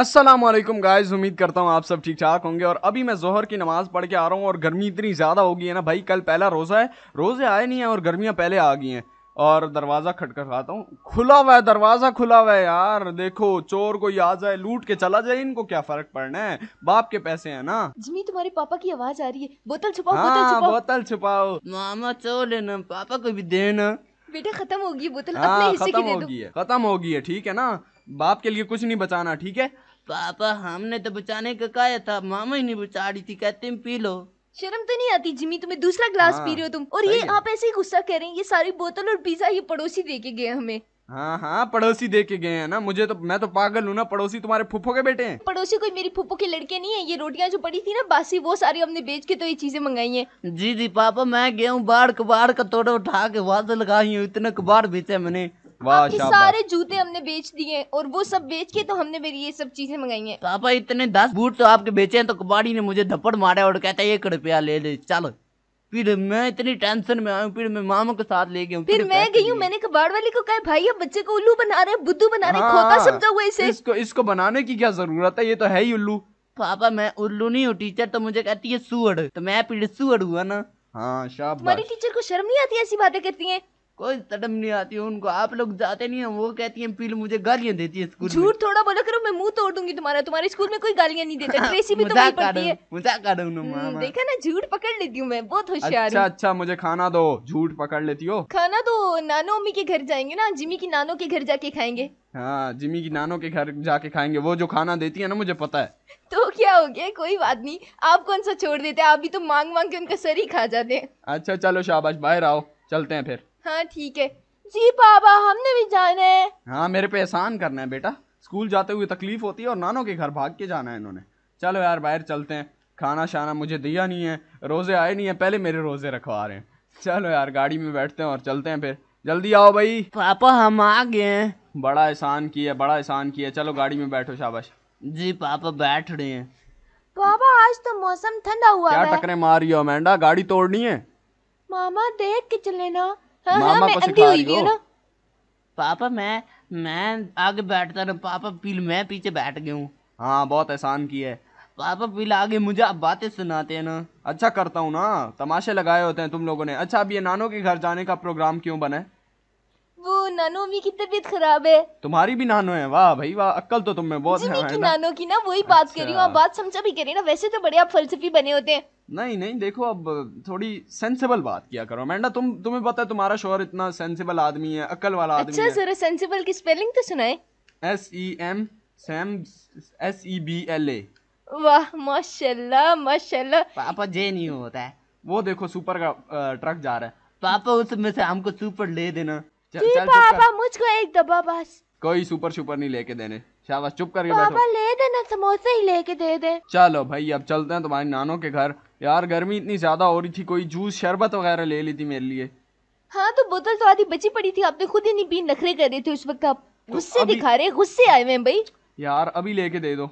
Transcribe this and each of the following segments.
Aslam guys उम्मीद करता हूँ आप सब ठीक ठाक होंगे और अभी मैं जोहर की नमाज़ पढ़ के आ रहा हूँ और गर्मी इतनी ज़्यादा हो गई है ना भाई कल पहला रोज़ा है रोज़े आए नहीं हैं और गर्मियाँ पहले आ गई हैं और दरवाज़ा खटखटाता हूँ खुला हुआ है दरवाज़ा खुला हुआ है यार देखो चोर को आ जाए लूट के चला जाए इनको क्या फ़र्क पड़ना है बाप के पैसे हैं ना जिमी तुम्हारे पापा की आवाज़ आ रही है बोतल छुपाओ हाँ, बोतल छुपाओ मामा चोर लेना पापा को भी देना बेटा खत्म होगी बोतल हाँ, खत्म हिस्से खत्म होगी है ठीक है ना बाप के लिए कुछ नहीं बचाना ठीक है पापा हमने तो बचाने का कहा था मामा ही नहीं बचा रही थी कहते पी लो शर्म तो नहीं आती जिमी तुम्हें दूसरा ग्लास हाँ, पी रहे हो तुम और ये आप ऐसे ही गुस्सा कर रहे हैं ये सारी बोतल और पिज्जा ये पड़ोसी दे के गए हमें हाँ हाँ पड़ोसी दे के गए हैं ना मुझे तो मैं तो पागल हूँ ना पड़ोसी तुम्हारे फूफो के बेटे हैं पड़ोसी कोई मेरी फूफो के लड़के नहीं है ये रोटियाँ जो पड़ी थी ना बासी वो सारी हमने बेच के तो ये चीजें मंगाई हैं जी जी पापा मैं गया हूँ बाढ़ कबाड़ का तोड़ा उठा के वादा लगाई हूँ इतने कबाड़ बेचे मैंने सारे जूते हमने बेच दिए और वो सब बेच के तो हमने मेरी ये सब चीजें मंगाई हैं पापा इतने दस बूट तो आपके बेचे हैं तो कबाड़ी ने मुझे धप्पड़ मारा और कहता है एक रुपया ले ले चलो फिर मैं इतनी टेंशन में आऊँ फिर मैं मामा के साथ ले गया फिर मैं गई हूँ मैंने कबाड़ वाले को कहा भाई अब बच्चे को उल्लू बना रहे बुद्धू बना रहे खोता हाँ, समझा हुआ इसे इसको इसको बनाने की क्या जरूरत है ये तो है ही उल्लू पापा मैं उल्लू नहीं हूँ टीचर तो मुझे कहती है सुअड़ तो मैं फिर सुअड़ हुआ ना हाँ शाबाश टीचर को शर्म नहीं आती ऐसी बातें करती है कोई तड़म नहीं आती उनको आप लोग जाते नहीं हैं वो कहती हैं पील मुझे गालियां देती है स्कूल झूठ थोड़ा बोला करो मैं मुंह तोड़ दूंगी तुम्हारा तुम्हारे स्कूल में कोई गालियां नहीं देता ट्रेसी भी तो वहीं पढ़ती है मजाक कर रहा हूं देखा ना झूठ पकड़ लेती हूं मैं बहुत होशियार अच्छा अच्छा मुझे खाना दो झूठ पकड़ लेती हो खाना तो नानो अम्मी के घर जाएंगे ना जिमी की नानो के घर जाके खाएंगे हाँ जिमी की नानो के घर जाके खाएंगे वो जो खाना देती है ना मुझे पता है तो क्या हो गया कोई बात नहीं आप कौन सा छोड़ देते आप भी तो मांग मांग के उनका सर ही खा जाते हैं अच्छा चलो शाबाश बाहर आओ चलते हैं फिर हाँ ठीक है जी पापा हमने भी जाना है हाँ मेरे पे एहसान करना है बेटा स्कूल जाते हुए तकलीफ होती है और नानों के घर भाग के जाना है इन्होंने चलो यार बाहर चलते हैं खाना शाना मुझे दिया नहीं है रोज़े आए नहीं है पहले मेरे रोज़े रखवा रहे हैं चलो यार गाड़ी में बैठते हैं और चलते हैं फिर जल्दी आओ भाई पापा हम आ गए हैं बड़ा एहसान किया बड़ा एहसान किया चलो गाड़ी में बैठो शाबाश जी पापा बैठ रहे हैं पापा आज तो मौसम ठंडा हुआ क्या टकरे मार रही हो गाड़ी तोड़नी है मामा देख के चले ना हाँ, हाँ, मामा हाँ, को सिखा रही हो पापा मैं मैं आगे बैठता रहा पापा पील मैं पीछे बैठ गया हूँ हाँ बहुत एहसान किया है पापा पील आगे मुझे अब बातें सुनाते हैं ना अच्छा करता हूँ ना तमाशे लगाए होते हैं तुम लोगों ने अच्छा अब ये नानो के घर जाने का प्रोग्राम क्यों बना है वो नानो अम्मी की तबीयत खराब है तुम्हारी भी नानो है वाह भाई वाह अक्कल तो तुम में बहुत है, ना? नानो की ना वही बात अच्छा। कर रही हूँ आप बात समझा भी करी ना वैसे तो बड़े आप फलसफी बने होते हैं नहीं नहीं देखो अब थोड़ी सेंसिबल बात किया करो मैंडा तुम तुम्हें पता है तुम्हारा शोहर इतना सेंसिबल आदमी है अकल वाला आदमी अच्छा, है अच्छा सर सेंसिबल की स्पेलिंग तो सुनाए S E M Sam S E B L A वाह माशाल्लाह माशाल्लाह पापा जे नहीं होता है वो देखो सुपर का ट्रक जा रहा है पापा उसमें से हमको सुपर ले देना चल, चल पापा मुझको एक दबा बस कोई सुपर सुपर नहीं लेके देने शाबाश चुप करके बैठो पापा ले देना समोसे ही लेके दे दे चलो भाई अब चलते हैं तुम्हारी नानों के घर यार गर्मी इतनी ज्यादा हो रही थी कोई जूस शरबत वगैरह ले ली थी मेरे लिए हाँ तो बोतल तो आधी बची पड़ी थी आपने खुद ही नहीं पी नखरे कर रहे थे उस वक्त आप तो गुस्से दिखा रहे गुस्से आए हुए भाई यार अभी लेके दे दो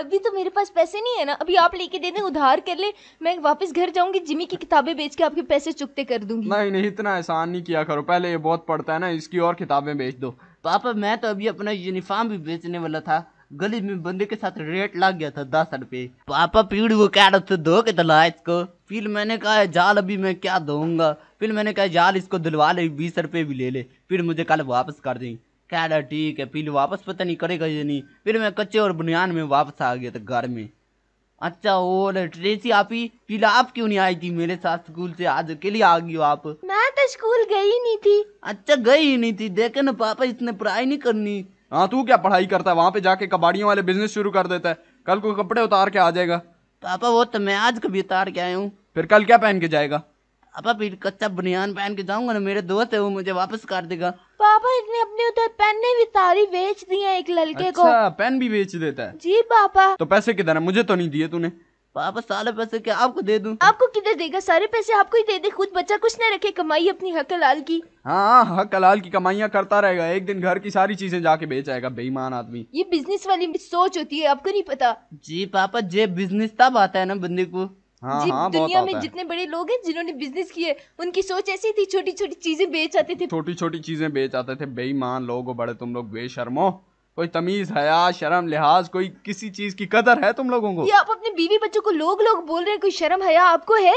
अभी तो मेरे पास पैसे नहीं है ना अभी आप लेके दे दें उधार कर ले मैं वापस घर जाऊंगी जिमी की किताबें बेच के आपके पैसे चुकते कर दूंगी नहीं नहीं इतना एहसान नहीं किया करो पहले ये बहुत पड़ता है ना इसकी और किताबें बेच दो पापा मैं तो अभी अपना यूनिफॉर्म भी बेचने वाला था गली में बंदे के साथ रेट लग गया था दस रुपये पापा पीड़ वो कह रहे थे दो के दला तो इसको फिर मैंने कहा जाल अभी मैं क्या दूंगा फिर मैंने कहा जाल इसको दिलवा ले बीस रुपये भी ले ले फिर मुझे कल वापस कर दें कह रहा ठीक है फिर वापस पता नहीं करेगा ये नहीं फिर मैं कच्चे और बुनियान में वापस आ गया था घर में अच्छा और ट्रेसी आप ही फिर आप क्यों नहीं आई थी मेरे साथ स्कूल से आज अकेली आ गई हो आप मैं तो स्कूल गई नहीं थी अच्छा गई ही नहीं थी देखे ना पापा इसने पढ़ाई नहीं करनी हाँ तू क्या पढ़ाई करता है वहाँ पे जाके कबाड़ियों वाले बिजनेस शुरू कर देता है कल को कपड़े उतार के आ जाएगा पापा वो तो मैं आज कभी उतार के आया हूँ फिर कल क्या पहन के जाएगा पापा फिर कच्चा बनियान पहन के जाऊंगा ना मेरे दोस्त है वो मुझे वापस कर देगा पापा इसने अपने उधर पेने भी सारी बेच दी है एक लड़के अच्छा, को पेन भी बेच देता है जी पापा तो पैसे किधर है मुझे तो नहीं दिए तूने पापा सारे पैसे क्या आपको दे दूं आपको किधर देगा सारे पैसे आपको ही दे दे खुद बच्चा कुछ ना रखे कमाई अपनी हक हलाल की हाँ हक हलाल की कमाइयाँ करता रहेगा एक दिन घर की सारी चीजें जाके बेच आएगा बेईमान आदमी ये बिजनेस वाली सोच होती है आपको नहीं पता जी पापा जे बिजनेस तब आता है ना बंदे को हाँ, जी हाँ, दुनिया में जितने बड़े लोग हैं जिन्होंने बिजनेस किए उनकी सोच ऐसी थी छोटी छोटी चीजें बेच आते थे छोटी छोटी चीजें बेच आते थे बेईमान लोगों बड़े तुम लोग बेशर्मो कोई तमीज हया शर्म लिहाज कोई किसी चीज की कदर है तुम लोगों को ये आप अपने बीवी बच्चों को लोग लोग बोल रहे हैं कोई शर्म हया आपको है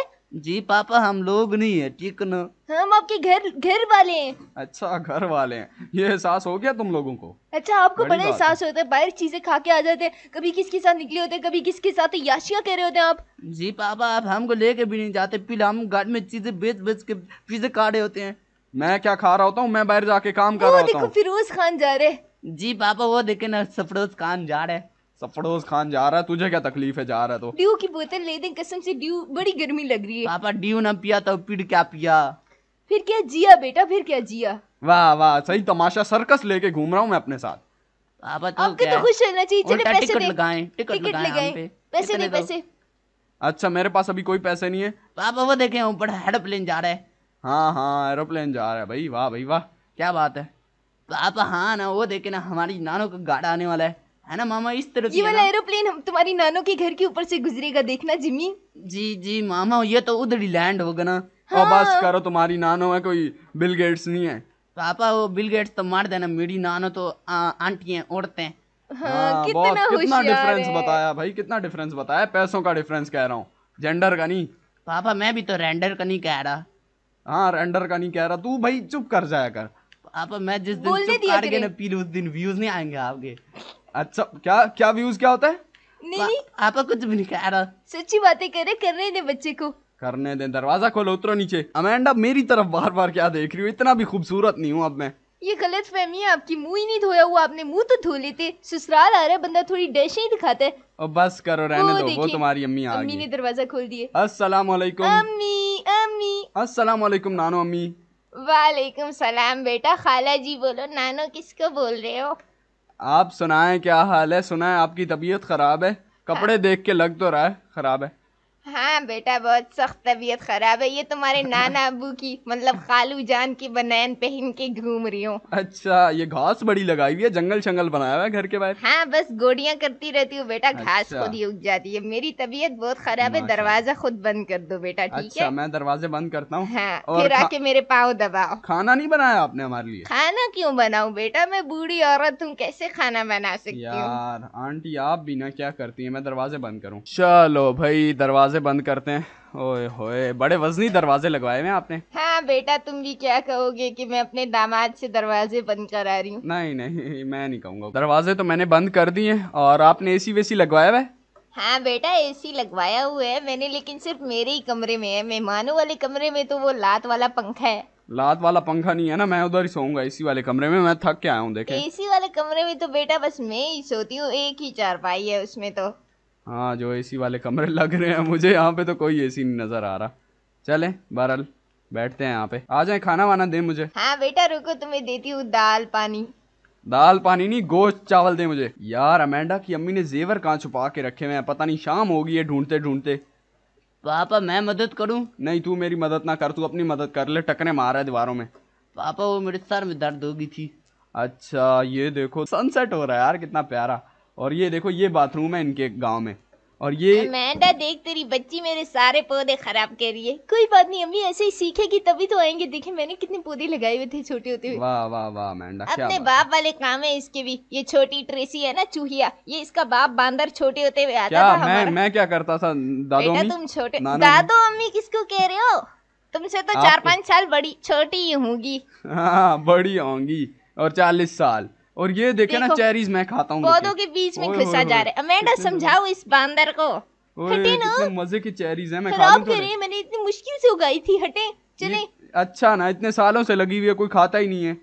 जी पापा हम लोग नहीं है ठीक न हम आपके घर घर वाले हैं अच्छा घर वाले हैं ये एहसास हो गया तुम लोगों को अच्छा आपको बड़ा एहसास होता है बाहर चीजें खा के आ जाते हैं कभी किसके साथ निकले होते हैं कभी किसके साथ याशिया कह रहे होते हैं आप जी पापा आप हमको लेके भी नहीं जाते फिर हम घर में चीजें बेच बेच के चीजें काटे होते हैं मैं क्या खा रहा होता हूँ मैं बाहर जाके काम कर रहा हूँ फिरोज खान जा रहे हैं जी पापा वो देखे ना सफरोज खान जा रहे सफरोज खान जा रहा है तुझे क्या तकलीफ है जा रहा है तो ड्यू की बोतल ले दे कसम से ड्यू बड़ी गर्मी लग रही है पापा ड्यू ना पिया तो पीड़ क्या पिया फिर क्या जिया बेटा फिर क्या जिया वाह वाह सही तमाशा सर्कस लेके घूम रहा हूँ मैं अपने साथ पापा तो आपको तो खुश रहना चाहिए चले पैसे टिकट लगाएं टिकट लगाएं पैसे नहीं पैसे अच्छा मेरे पास अभी कोई पैसे नहीं है पापा वो देखे ऊपर एरोप्लेन जा रहा है हाँ हाँ एरोप्लेन जा रहा है भाई वाह भाई वाह क्या बात है पापा हाँ ना वो देखे ना हमारी नानो का गाड़ा आने वाला है है ना मामा इस तरफ ये वाला एरोप्लेन हम तुम्हारी नानो के घर के ऊपर से गुजरेगा देखना जिमी जी जी मामा ये तो उधर ही लैंड होगा ना हाँ। बस करो तुम्हारी नानो है कोई बिल गेट्स नहीं है पापा वो बिल गेट्स तो मार देना मेरी नानो तो आंटी हैं औरतें हाँ, हाँ कितना कितना डिफरेंस बताया भाई कितना डिफरेंस बताया पैसों का डिफरेंस कह रहा हूँ जेंडर का नहीं पापा मैं भी तो रेंडर का नहीं कह रहा हाँ रेंडर का नहीं कह रहा तू भाई चुप कर जाया कर आप मैं जिस दिन चुप के ना पी उस दिन व्यूज नहीं आएंगे आपके अच्छा क्या क्या व्यूज क्या होता है नहीं आप कुछ भी नहीं कह रहा सच्ची बातें करे करने दे बच्चे को करने दे दरवाजा खोलो उतरो नीचे अमेंडा मेरी तरफ बार बार क्या देख रही हूँ इतना भी खूबसूरत नहीं हूँ अब मैं ये गलत फहमी है आपकी मुंह ही नहीं धोया हुआ आपने मुंह तो धो लेते ससुराल आ रहा है बंदा थोड़ी डैश ही दिखाता है और बस करो रहने दो वो तुम्हारी अम्मी आ गई अम्मी ने दरवाजा खोल दिए अस्सलाम वालेकुम अम्मी अम्मी अस्सलाम वालेकुम नानो अम्मी वालेकुम सलाम बेटा खाला जी बोलो नानो किसको बोल रहे हो आप सुनाएं क्या हाल है सुनाएं आपकी तबीयत खराब है कपड़े हाँ। देख के लग तो रहा है खराब है हाँ बेटा बहुत सख्त तबीयत खराब है ये तुम्हारे नाना अबू की मतलब खालू जान की बनैन पहन के घूम रही हूँ अच्छा ये घास बड़ी लगाई हुई है जंगल शंगल बनाया हुआ है घर के बाहर हाँ बस गोडियाँ करती रहती हूँ बेटा घास अच्छा। खुद ही उग जाती है मेरी तबीयत बहुत खराब है दरवाजा खुद बंद कर दो बेटा ठीक अच्छा, है मैं दरवाजे बंद करता हूँ हाँ, फिर आके मेरे पाँव दबाओ खाना नहीं बनाया आपने हमारे लिए खाना क्यों बनाऊ बेटा मैं बूढ़ी औरत हूँ कैसे खाना बना सकती हूँ यार आंटी आप भी ना क्या करती है मैं दरवाजे बंद करूँ चलो भाई दरवाजा दरवाजे बंद करते हैं ओए होए बड़े वजनी दरवाजे लगवाए हैं आपने हाँ बेटा तुम भी क्या कहोगे कि मैं अपने दामाद से दरवाजे बंद करा रही हूँ नहीं नहीं मैं नहीं कहूँगा दरवाजे तो मैंने बंद कर दिए और आपने एसी वेसी लगवाया हुआ हाँ बेटा एसी लगवाया हुआ है मैंने लेकिन सिर्फ मेरे ही कमरे में है मेहमानों वाले कमरे में तो वो लात वाला पंखा है लात वाला पंखा नहीं है ना मैं उधर ही सोऊंगा एसी वाले कमरे में मैं थक के आया हूँ देखे एसी वाले कमरे में तो बेटा बस मैं ही सोती हूँ एक ही चारपाई है उसमें तो हाँ जो एसी वाले कमरे लग रहे हैं मुझे यहाँ पे तो कोई एसी नहीं नज़र आ रहा चले बहरल बैठते हैं यहाँ पे आ जाए खाना वाना दे मुझे हाँ बेटा रुको तुम्हें देती हूँ दाल पानी दाल पानी नहीं गोश्त चावल दे मुझे यार अमेंडा की अम्मी ने जेवर कहाँ छुपा के रखे हुए हैं पता नहीं शाम होगी ये ढूंढते ढूंढते पापा मैं मदद करूँ नहीं तू मेरी मदद ना कर तू अपनी मदद कर ले टकने मारा है दीवारों में पापा वो मेरे सर में दर्द होगी थी अच्छा ये देखो सनसेट हो रहा है यार कितना प्यारा और ये देखो ये बाथरूम है इनके गाँव में और ये मैंडा देख तेरी बच्ची मेरे सारे पौधे खराब कर रही है कोई बात नहीं अम्मी ऐसे ही सीखेगी तभी तो आएंगे देखे मैंने कितने पौधे लगाए हुए थे छोटे होते हुए वाह वाह वाह मैंडा अपने बाप वाले काम है इसके भी ये छोटी ट्रेसी है ना चूहिया ये इसका बाप बांदर छोटे होते हुए आता क्या? था मैं मैं क्या करता था दादो बेटा तुम छोटे दादो अम्मी किसको कह रहे हो तुमसे तो चार पाँच साल बड़ी छोटी ही होंगी हाँ, बड़ी होंगी और चालीस साल और ये देखे ना चेरीज मैं खाता हूँ पौधों के बीच में घुसा जा रहा है अमेंडा समझाओ इस बंदर को हटे ना मजे की चेरीज है मैं खराब करे मैंने इतनी मुश्किल से उगाई थी हटे चले अच्छा ना इतने सालों से लगी हुई है कोई खाता ही नहीं है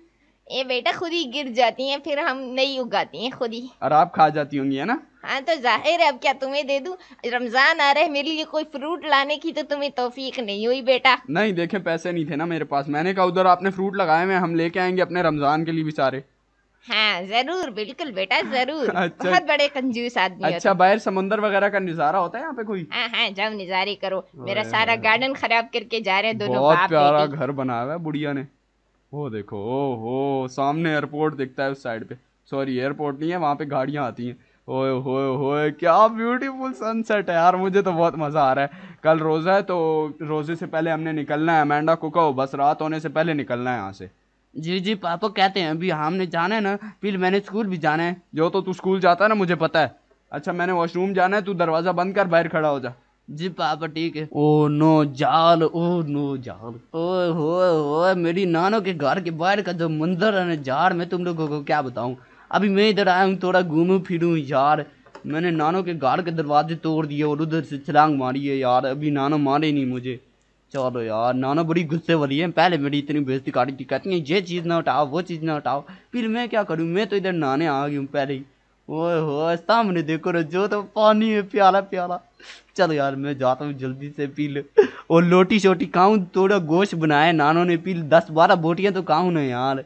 ये बेटा खुद ही गिर जाती है फिर हम नहीं उगाती हैं खुद ही और आप खा जाती होंगी है ना हाँ तो जाहिर है अब क्या तुम्हें दे दूं रमजान आ रहा है मेरे लिए कोई फ्रूट लाने की तो तुम्हें तोफीक नहीं हुई बेटा नहीं देखे पैसे नहीं थे ना मेरे पास मैंने कहा उधर आपने फ्रूट लगाए हुए हम लेके आएंगे अपने रमजान के लिए भी सारे हाँ जरूर बिल्कुल बेटा जरूर अच्छा, अच्छा बहुत बड़े कंजूस आदमी अच्छा बाहर समुंदर वगैरह का नजारा होता है यहाँ पे कोई हाँ हाँ जाओ नजारे करो मेरा सारा गार्डन खराब करके जा रहे हैं दोनों बहुत प्यारा घर बनाया हुआ है बुढ़िया ने वो देखो ओ हो सामने एयरपोर्ट दिखता है उस साइड पे सॉरी एयरपोर्ट नहीं है वहाँ पे गाड़ियाँ आती हैं ओए होए होए क्या ब्यूटीफुल सनसेट है यार मुझे तो बहुत मज़ा आ रहा है कल रोज़ा है तो रोज़े से पहले हमने निकलना है अमेंडा कुको बस रात होने से पहले निकलना है यहाँ से जी जी पापा कहते हैं अभी हमने जाना है ना फिर मैंने स्कूल भी जाना है जो तो तू स्कूल जाता है ना मुझे पता है अच्छा मैंने वॉशरूम जाना है तू दरवाज़ा बंद कर बाहर खड़ा हो जा जी पापा ठीक है ओ नो जाल ओ नो जाल ओ हो हो मेरी नानो के घर के बाहर का जो मंदिर है ना जार मैं तुम लोगों को क्या बताऊँ अभी मैं इधर आया हूँ थोड़ा घूमू फिरूँ यार मैंने नानों के घर के दरवाजे तोड़ दिए और उधर से छलांग मारी है यार अभी नानो मारे नहीं मुझे चलो यार नाना बड़ी गुस्से वाली है पहले मेरी इतनी बेजती काटी थी कहती है ये चीज़ ना उठाओ वो चीज़ ना उठाओ फिर मैं क्या करूँ मैं तो इधर नाने आ गई हूँ पहले ही ओहो सामने देखो रे जो तो पानी है प्याला प्याला चल यार मैं जाता हूँ जल्दी से पी लो और लोटी शोटी खाऊं थोड़ा गोश्त बनाए नानों ने पी दस बारह बोटियाँ तो खाऊं ना यार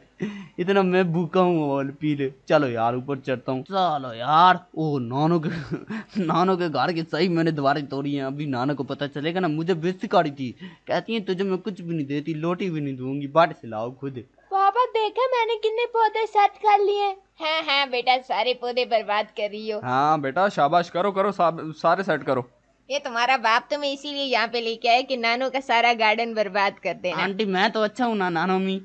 इतना मैं भूखा हूँ और पी ले चलो यार ऊपर चढ़ता हूँ चलो यार ओ नानों के नानों के घर के सही मैंने दोबारा तोड़ी है अभी नानों को पता चलेगा ना मुझे बेस्ती काटी थी कहती है तुझे मैं कुछ भी नहीं देती लोटी भी नहीं दूंगी बाट से लाओ खुद पापा देखा मैंने कितने पौधे सेट कर लिए हाँ हाँ बेटा सारे पौधे बर्बाद कर रही हो हाँ बेटा शाबाश करो करो सारे सेट करो ये तुम्हारा बाप तुम्हें तो इसीलिए यहाँ पे लेके आया कि नानो का सारा गार्डन बर्बाद कर देना आंटी मैं तो अच्छा हूँ ना नानो मी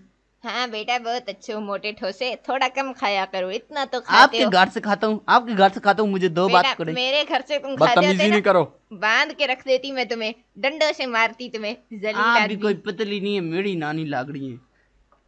हाँ बेटा बहुत अच्छे हो मोटे ठोसे थोड़ा कम खाया करो इतना तो खाते आपके घर से खाता हूँ आपके घर से खाता हूँ मुझे दो बात करो मेरे घर से तुम खाते नहीं करो बांध के रख देती मैं तुम्हें डंडों से मारती तुम्हें जलील कोई पतली नहीं है मेरी नानी लाग रही है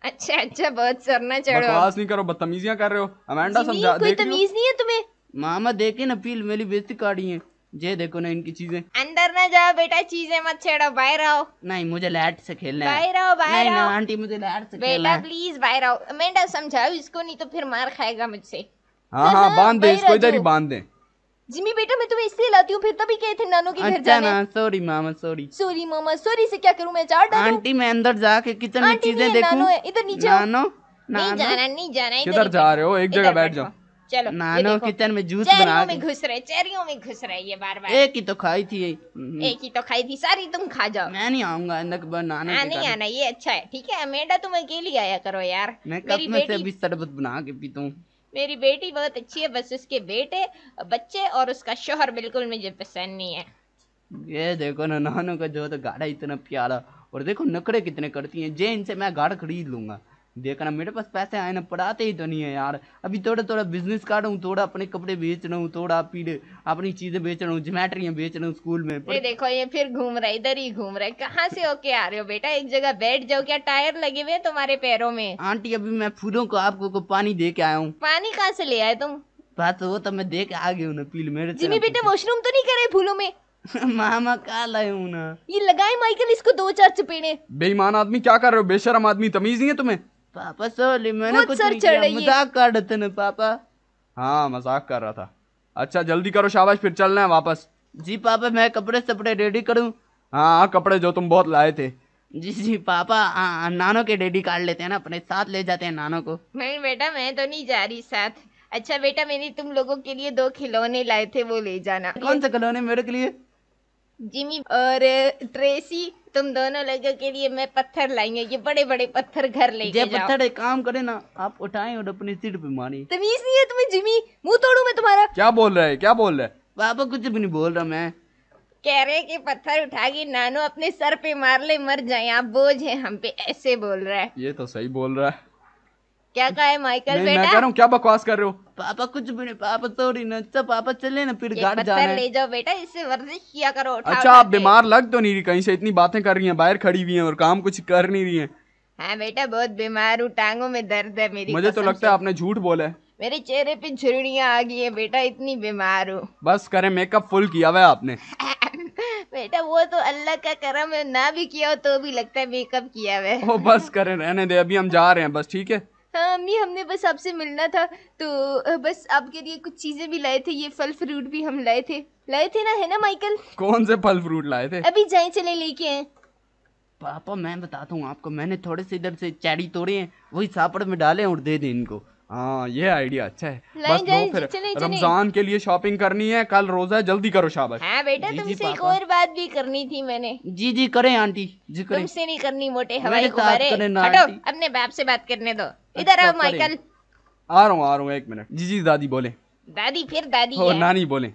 अच्छा अच्छा बहुत सरना चढ़ो बकवास नहीं करो बदतमीजियां कर रहे हो अमांडा समझा कोई तमीज नहीं है तुम्हें मामा देखे ना पील मेरी बेइज्जती काटी है जे देखो ना इनकी चीजें अंदर ना जाओ बेटा चीजें मत छेड़ो बाहर आओ नहीं मुझे लैट से खेलना है बाहर आओ बाहर आओ आंटी मुझे लैट से खेलना बेटा प्लीज बाहर आओ अमांडा समझाओ इसको नहीं तो फिर मार खाएगा मुझसे हाँ हाँ बांध दे इसको इधर ही बांध दे जिमी बेटा मैं तुम्हें इसलिए लाती हूँ फिर तभी कहे थे नानो के घर अच्छा जाना सॉरी मामा सॉरी सॉरी मामा सॉरी से क्या करूँ मैं चार डालूं आंटी मैं अंदर जाके किचन में चीजें देखूं इधर नीचे नानो नहीं जाना नहीं जाना इधर जा रहे हो एक जगह बैठ जाओ चलो नानो किचन में जूस बना में घुस रहे चेरियों में घुस रहे ये बार बार एक ही तो खाई थी हम्म। एक ही तो खाई थी सारी तुम खा जाओ मैं नहीं आऊंगा अंदर बनाना हाँ नहीं आना ये अच्छा है ठीक है मेडा तुम अकेली आया करो यार मैं कब में से अभी शरबत बना के पीता हूँ मेरी बेटी बहुत अच्छी है बस उसके बेटे बच्चे और उसका शोहर बिल्कुल मुझे पसंद नहीं है ये देखो ना नानू का जो तो गाढ़ा इतना प्यारा और देखो नकड़े कितने करती हैं जे इनसे मैं गाढ़ खरीद लूंगा देखना मेरे पास पैसे आए ना पढ़ाते ही तो नहीं है यार अभी थोड़ा थोड़ा बिजनेस कर रहा हूँ थोड़ा अपने कपड़े बेच रहा हूँ थोड़ा पीड़े अपनी चीजें बेच रहा हूँ जोमेट्रियाँ बेच रहा हूँ स्कूल में पर... ये देखो ये फिर घूम रहा है इधर ही घूम रहा है कहाँ से होके आ रहे हो बेटा एक जगह बैठ जाओ क्या टायर लगे हुए तुम्हारे पैरों में आंटी अभी मैं फूलों को आपको को पानी दे के आया हूँ पानी कहाँ से ले आए तुम बात हो तो, तो मैं देख आ गये ना पील मेरे जिमी बेटा वॉशरूम तो नहीं करे फूलों में मामा का लाए ना ये लगाए माइकल इसको दो चार चपेड़े बेईमान आदमी क्या कर रहे हो बेशरम आदमी तमीज नहीं है तुम्हें पापा सॉरी मैंने कुछ नहीं किया मजाक कर रहे थे ना पापा हाँ मजाक कर रहा था अच्छा जल्दी करो शाबाश फिर चलना है वापस जी पापा मैं कपड़े सपड़े रेडी करूँ हाँ, हाँ कपड़े जो तुम बहुत लाए थे जी जी पापा आ, नानो के डेडी कार्ड लेते हैं ना अपने साथ ले जाते हैं नानो को नहीं बेटा मैं तो नहीं जा रही साथ अच्छा बेटा मैंने तुम लोगों के लिए दो खिलौने लाए थे वो ले जाना कौन से खिलौने मेरे के लिए जिमी और ट्रेसी तुम दोनों लोगों के लिए मैं पत्थर लाएंगे ये बड़े बड़े पत्थर घर ले जाओ। पत्थर एक काम करे ना आप उठाए और अपनी सीट पे मारी तमीज नहीं है तुम्हें जिमी मुंह तोड़ू मैं तुम्हारा क्या बोल रहा है क्या बोल रहा है बाबा कुछ भी नहीं बोल रहा मैं कह रहे कि पत्थर उठा के नानो अपने सर पे मार ले मर जाए आप बोझ है हम पे ऐसे बोल रहा है ये तो सही बोल रहा है क्या कहा है माइकल बेटा मैं कह रहा हूँ क्या बकवास कर रहे हो पापा कुछ भी नहीं पापा तो ना अच्छा पापा चले ना फिर घर जाना है ले जाओ बेटा इससे वर्जिश किया करो अच्छा आप बीमार लग तो नहीं रही कहीं से इतनी बातें कर रही हैं बाहर खड़ी हुई हैं और काम कुछ कर नहीं रही हैं हाँ बेटा बहुत बीमार हूँ टांगों में दर्द है मेरी मुझे तो लगता है आपने झूठ बोला है मेरे चेहरे पे झुरड़िया आ गई है बेटा इतनी बीमार हूँ बस करे मेकअप फुल किया हुआ आपने बेटा वो तो अल्लाह का करम है ना भी किया हो तो भी लगता है मेकअप किया हुआ है बस करे रहने दे अभी हम जा रहे हैं बस ठीक है हाँ अम्मी हमने बस आपसे मिलना था तो बस आपके लिए कुछ चीज़ें भी लाए थे ये फल फ्रूट भी हम लाए थे लाए थे ना है ना माइकल कौन से फल फ्रूट लाए थे अभी जाए चले लेके आए पापा मैं बताता हूँ आपको मैंने थोड़े से इधर से चैरी तोड़े हैं वही सापड़ में डाले और दे दें इनको हाँ ये आइडिया अच्छा है बस लो फिर रमजान के लिए शॉपिंग करनी है कल रोजा है जल्दी करो शाबाश हाँ बेटा तुमसे एक और बात भी करनी थी मैंने जी जी करें आंटी जी करें तुमसे नहीं करनी मोटे हवाई गुब्बारे हटो अपने बाप से बात करने दो अच्छा, इधर आओ माइकल आ रहा हूँ आ रहा हूँ एक मिनट जी जी दादी बोले दादी फिर दादी नानी बोले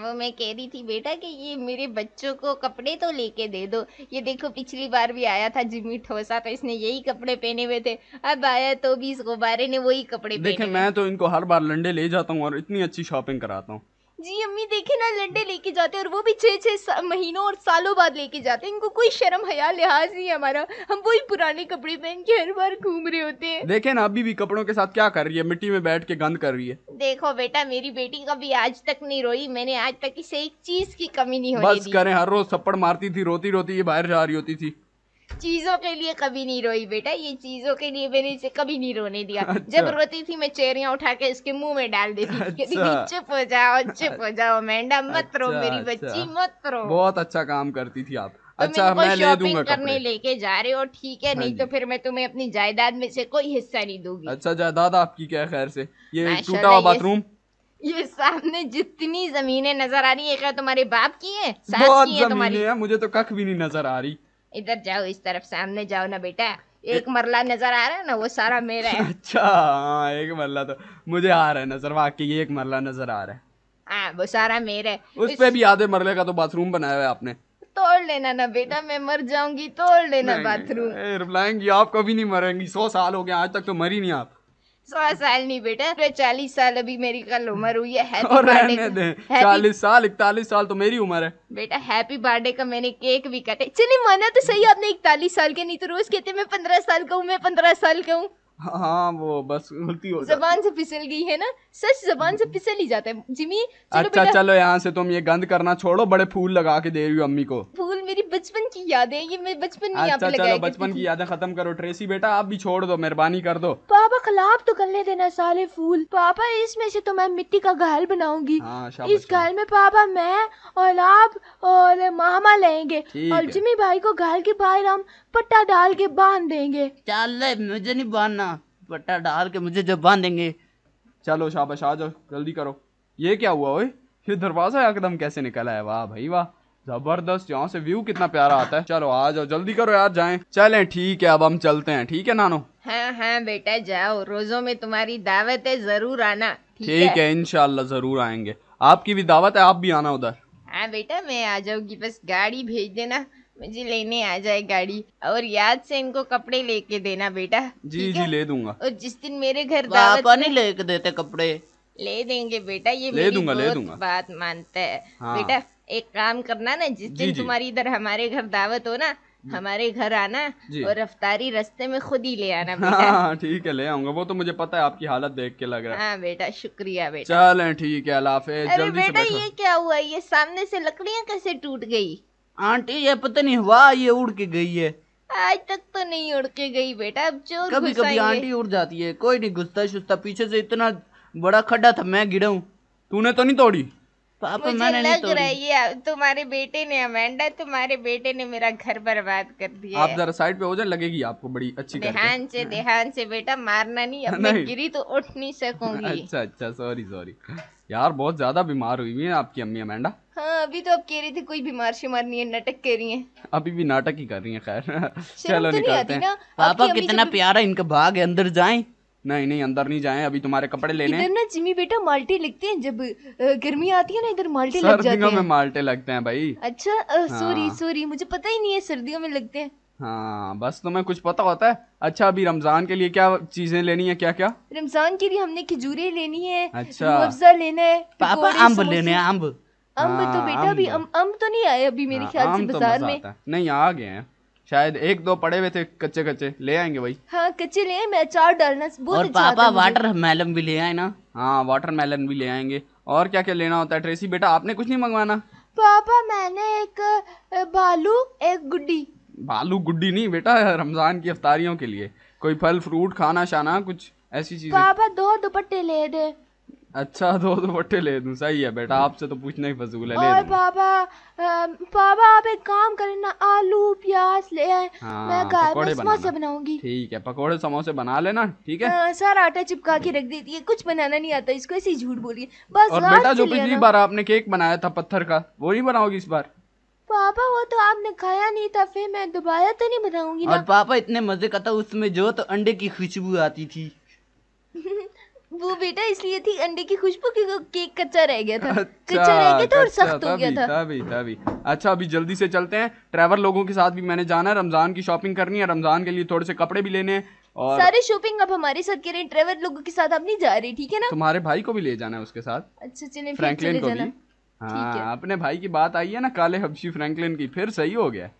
वो मैं कह रही थी बेटा कि ये मेरे बच्चों को कपड़े तो लेके दे दो ये देखो पिछली बार भी आया था जिमी ठोसा तो इसने यही कपड़े पहने हुए थे अब आया तो भी इस गुब्बारे ने वही कपड़े देखे मैं तो इनको हर बार लंडे ले जाता हूँ और इतनी अच्छी शॉपिंग कराता हूँ जी अम्मी देखे ना लंडे लेके जाते और वो भी छः छः महीनों और सालों बाद लेके जाते इनको कोई शर्म हया लिहाज नहीं हमारा हम वही पुराने कपड़े पहन के हर बार घूम रहे होते हैं देखे ना अभी भी कपड़ों के साथ क्या कर रही है मिट्टी में बैठ के गंद कर रही है देखो बेटा मेरी बेटी कभी आज तक नहीं रोई मैंने आज तक इसे एक चीज की कमी नहीं हो बस करें हर रोज थप्पड़ मारती थी रोती रोती ये बाहर जा रही होती थी चीजों के लिए कभी नहीं रोई बेटा ये चीजों के लिए मैंने इसे कभी नहीं रोने दिया अच्छा। जब रोती थी मैं चेरियां उठा के इसके मुंह में डाल देती अच्छा। चुप हो जाओ चुप हो जाओ मेंढा मत अच्छा, रो मेरी अच्छा। बच्ची मत रो बहुत अच्छा काम करती थी आप तो अच्छा मैं ले दूंगा करने लेके जा रहे हो ठीक है हाँ नहीं तो फिर मैं तुम्हें अपनी जायदाद में से कोई हिस्सा नहीं दूंगी अच्छा जायदाद आपकी क्या खैर से ये टूटा हुआ बाथरूम ये सामने जितनी जमीनें नजर आ रही है क्या तुम्हारे बाप की है बहुत जमीनें हैं मुझे तो कख भी नहीं नजर आ रही इधर जाओ इस तरफ सामने जाओ ना बेटा एक मरला नजर आ रहा है ना वो सारा मेरा है अच्छा हाँ एक मरला तो मुझे आ रहा है नजर वाकई एक मरला नजर आ रहा है आ, हाँ, वो सारा मेरा है उस पे भी आधे मरले का तो बाथरूम बनाया हुआ है आपने तोड़ लेना ना बेटा मैं मर जाऊंगी तोड़ लेना बाथरूम आप कभी नहीं मरेंगी सौ साल हो गए आज तक तो मरी नहीं आप सौ साल नहीं बेटा पूरे चालीस साल अभी मेरी कल उम्र हुई है और रहने दे चालीस साल इकतालीस साल तो मेरी उम्र है बेटा हैप्पी बर्थडे का मैंने केक भी कटे चलिए माना तो सही आपने इकतालीस साल के नहीं तो रोज कहते मैं पंद्रह साल का हूँ मैं पंद्रह साल का हूँ हाँ वो बस उल्टी हो जबान से फिसल गई है ना सच जबान से फिसल ही जाता है जिमी चलो अच्छा चलो यहाँ से तुम ये गंद करना छोड़ो बड़े फूल लगा के दे रही हो अम्मी को फूल मेरी बचपन की यादें ये मैं बचपन में अच्छा चलो बचपन की यादें खत्म करो ट्रेसी बेटा आप भी छोड़ दो मेहरबानी कर दो पापा खिलाब तो ले देना सारे फूल पापा इसमें से तो मैं मिट्टी का घायल बनाऊंगी हाँ, इस घायल में पापा मैं और आप और मामा लेंगे और जिमी भाई को घायल के बाहर हम पट्टा डाल के बांध देंगे चल मुझे नहीं बांधना दुपट्टा डाल के मुझे जब बांधेंगे चलो शाबाश आ जाओ जल्दी करो ये क्या हुआ भाई ये दरवाज़ा एकदम कैसे निकला है वाह भाई वाह जबरदस्त यहाँ से व्यू कितना प्यारा आता है चलो आ जाओ जल्दी करो यार जाएं चलें ठीक है अब हम चलते हैं ठीक है नानो हाँ हाँ बेटा जाओ रोजों में तुम्हारी दावत है जरूर आना ठीक है, है इनशाला जरूर आएंगे आपकी भी दावत है आप भी आना उधर हाँ बेटा मैं आ जाऊंगी बस गाड़ी भेज देना मुझे लेने आ जाए गाड़ी और याद से इनको कपड़े लेके देना बेटा जी जी ले दूंगा और जिस दिन मेरे घर पापा नहीं लेके देते कपड़े ले देंगे बेटा ये ले दूंगा, ले दूंगा। बात मानता है हाँ। बेटा एक काम करना ना जिस दिन तुम्हारी इधर हमारे घर दावत हो ना हमारे घर आना और रफ्तारी रस्ते में खुद ही ले आना हाँ, बेटा हाँ ठीक है ले आऊंगा वो तो मुझे पता है आपकी हालत देख के लग रहा है हाँ बेटा शुक्रिया बेटा चल ठीक है अल्लाह जल्दी बेटा ये क्या हुआ ये सामने से लकड़ियाँ कैसे टूट गई आंटी ये पता नहीं वाह ये उड़ के गई है आज तक तो नहीं उड़ के गई बेटा अब चोर कभी कभी आंटी उड़ जाती है कोई नहीं घुसता शुस्ता पीछे से इतना बड़ा खड्डा था मैं गिरा हूँ तूने तो नहीं तोड़ी पापा मैंने लग रहा है ये तुम्हारे बेटे ने अमेंडा तुम्हारे बेटे ने मेरा घर बर्बाद कर दिया आप जरा साइड पे हो जाए लगेगी आपको बड़ी अच्छी ध्यान से हाँ। ध्यान से बेटा मारना नहीं अब मैं गिरी तो उठ नहीं सकूंगी अच्छा अच्छा सॉरी सॉरी यार बहुत ज्यादा बीमार हुई हुई है आपकी अम्मी अमेंडा हाँ अभी तो आप कह रही थी कोई बीमार शिमार नहीं है नाटक कह रही है अभी भी नाटक ही कर रही है खैर चलो तो निकलते हैं पापा कितना प्यारा इनका भाग है अंदर जाए नहीं नहीं अंदर नहीं जाएं अभी तुम्हारे कपड़े लेने इधर ना जिमी बेटा माल्टे लगते हैं जब गर्मी आती है ना इधर माल्टे लग जाते हैं में माल्टे लगते हैं भाई अच्छा हाँ। सॉरी सॉरी मुझे पता ही नहीं है सर्दियों में लगते हैं हाँ बस तुम्हें कुछ पता होता है अच्छा अभी रमजान के लिए क्या चीजें लेनी है क्या क्या रमजान के लिए हमने खजूरें लेनी है अच्छा लेना है पापा अम्ब लेने हैं अम्ब अम्ब तो हाँ, बेटा अभी अम्ब अम तो नहीं आए अभी मेरे हाँ, ख्याल से तो बाजार में नहीं आ गए हैं शायद एक दो पड़े हुए थे कच्चे कच्चे ले आएंगे भाई हाँ कच्चे ले मैं चार डालना बहुत और अच्छा पापा वाटर मेलन भी ले आए ना हाँ वाटर मेलन भी ले आएंगे और क्या क्या लेना होता है ट्रेसी बेटा आपने कुछ नहीं मंगवाना पापा मैंने एक बालू एक गुड्डी बालू गुड्डी नहीं बेटा रमजान की अफतारियों के लिए कोई फल फ्रूट खाना शाना कुछ ऐसी चीज पापा दो दुपट्टे ले दे अच्छा दो दुपट्टे ले दूं सही है बेटा आपसे तो पूछना ही फजूल है ले और बाबा अ, आप एक काम करें ना आलू प्याज ले आए हाँ, मैं समोसे बनाऊंगी ठीक है पकोड़े समोसे बना लेना ठीक है हाँ, सर आटा चिपका के रख देती है कुछ बनाना नहीं आता इसको ऐसे झूठ बोलिए बस और बेटा जो पिछली बार आपने केक बनाया था पत्थर का वो नहीं बनाओगी इस बार पापा वो तो आपने खाया नहीं था फिर मैं दोबारा तो नहीं बनाऊंगी और पापा इतने मजे का था उसमें जो तो अंडे की खुशबू आती थी वो बेटा इसलिए थी अंडे की खुशबू क्योंकि केक कच्चा रह गया था अच्छा, कच्चा रह गया था और अच्छा, सख्त हो गया था तभी तभी अच्छा अभी जल्दी से चलते हैं ट्रैवल लोगों के साथ भी मैंने जाना है रमजान की शॉपिंग करनी है रमजान के लिए थोड़े से कपड़े भी लेने हैं और सारे शॉपिंग अब हमारे साथ करें ट्रेवर लोगों के साथ अब नहीं जा रही ठीक है ना तुम्हारे भाई को भी ले जाना है उसके साथ अच्छा चले फ्रैंकलिन को भी हाँ अपने भाई की बात आई है ना काले हबशी फ्रैंकलिन की फिर सही हो गया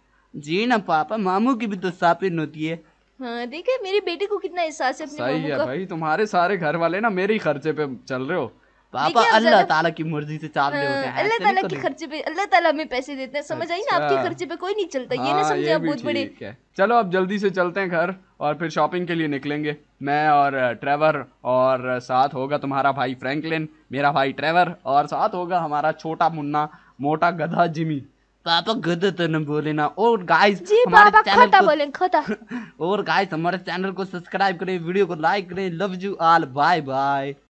जी ना पापा मामू की भी तो सापिन होती है हाँ देखे मेरे बेटे को कितना एहसास है अपने सही है का भाई तुम्हारे सारे घर वाले ना मेरे ही खर्चे पे चल रहे हो पापा अल्लाह ताला की मर्जी से चाल रहे होते हाँ, हैं अल्लाह ताला के खर्चे पे अल्लाह ताला हमें पैसे देते हैं समझ आई ना आपके अच्छा। खर्चे पे कोई नहीं चलता ये ना हाँ, समझे आप बहुत बड़े चलो अब जल्दी से चलते हैं घर और फिर शॉपिंग के लिए निकलेंगे मैं और ट्रेवर और साथ होगा तुम्हारा भाई फ्रैंकलिन मेरा भाई ट्रेवर और साथ होगा हमारा छोटा मुन्ना मोटा गधा जिमी पापा गद तो न बोले ना और गाइस हमारे चैनल को बोले खता और गाइस हमारे चैनल को सब्सक्राइब करें वीडियो को लाइक करें love you all bye bye